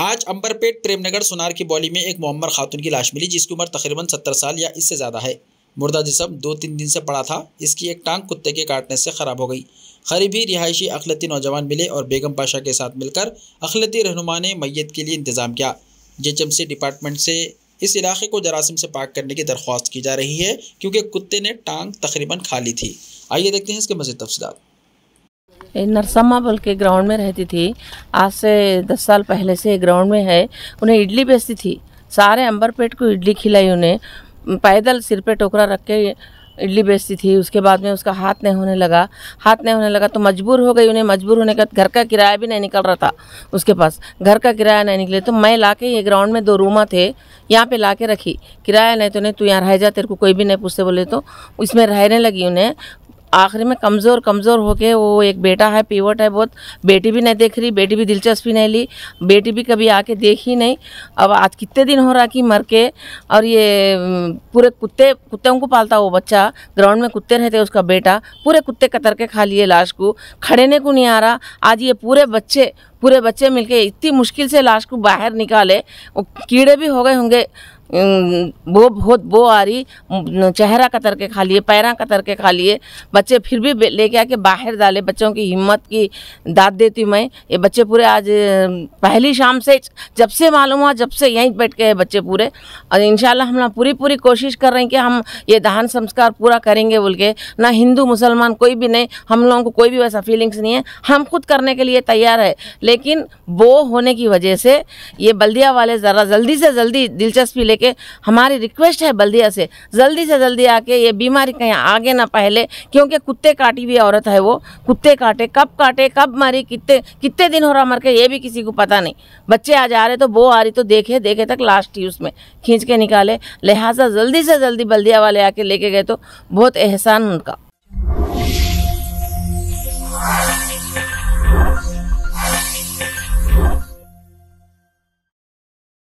आज अंबरपेट प्रेमनगर सुनार की बॉली में एक मोहम्मद खातून की लाश मिली जिसकी उम्र तकरीबन सत्तर साल या इससे ज़्यादा है मुर्दा जिसम दो तीन दिन से पड़ा था इसकी एक टांग कुत्ते के काटने से ख़राब हो गई करीबी रिहायशी अखलती नौजवान मिले और बेगम पाशा के साथ मिलकर अखलती रहनुमा ने मैत के लिए इंतज़ाम किया जे डिपार्टमेंट से इस इलाके को जरासीम से पाक करने की दरख्वास्त की जा रही है क्योंकि कुत्ते ने टांग तकरीबन खाली थी आइए देखते हैं इसके मज़ीद तफसलत नरसम्मा बल के ग्राउंड में रहती थी आज से दस साल पहले से ग्राउंड में है उन्हें इडली बेचती थी सारे पेट को इडली खिलाई उन्हें पैदल सिर पे टोकरा रख के इडली बेचती थी उसके बाद में उसका हाथ नहीं होने लगा हाथ नहीं होने लगा तो मजबूर हो गई उन्हें मजबूर होने का घर का किराया भी नहीं निकल रहा था उसके पास घर का किराया नहीं निकले तो मैं ला के ये ग्राउंड में दो रूमा थे यहाँ पे ला के रखी किराया नहीं तो नहीं तू यहाँ रह जा तेरे को कोई भी नहीं पूछते बोले तो इसमें रहने लगी उन्हें आखिर में कमज़ोर कमज़ोर होके वो एक बेटा है पीवट है बहुत बेटी भी नहीं देख रही बेटी भी दिलचस्पी नहीं ली बेटी भी कभी आके देख ही नहीं अब आज कितने दिन हो रहा कि मर के और ये पूरे कुत्ते कुत्तों को पालता वो बच्चा ग्राउंड में कुत्ते रहते उसका बेटा पूरे कुत्ते कतर के खा लिए लाश को खड़ेने को नहीं आ रहा आज ये पूरे बच्चे पूरे बच्चे मिलके इतनी मुश्किल से लाश को बाहर निकाले वो कीड़े भी हो गए होंगे वो बहुत वो आ रही चेहरा कतर के खा लिए पैरा कतर के खा लिए बच्चे फिर भी लेके आके बाहर डाले बच्चों की हिम्मत की दाद देती हूँ मैं ये बच्चे पूरे आज पहली शाम से जब से मालूम हुआ जब से यहीं बैठ गए बच्चे पूरे और इन हम लोग पूरी पूरी कोशिश कर रहे हैं कि हम ये दहन संस्कार पूरा करेंगे बोल के ना हिंदू मुसलमान कोई भी नहीं हम लोगों को कोई भी वैसा फीलिंग्स नहीं है हम खुद करने के लिए तैयार है लेकिन वो होने की वजह से ये बल्दिया वाले ज़रा जल्दी से जल्दी दिलचस्पी लेके करके हमारी रिक्वेस्ट है बल्दिया से जल्दी से जल्दी आके ये बीमारी कहीं आगे ना पहले क्योंकि कुत्ते काटी हुई औरत है वो कुत्ते काटे कब काटे कब मारी कितने कितने दिन हो रहा मर के ये भी किसी को पता नहीं बच्चे आज आ रहे तो वो आ रही तो देखे देखे तक लास्ट ही उसमें खींच के निकाले लिहाजा जल्दी से जल्दी बल्दिया वाले आके लेके गए तो बहुत एहसान उनका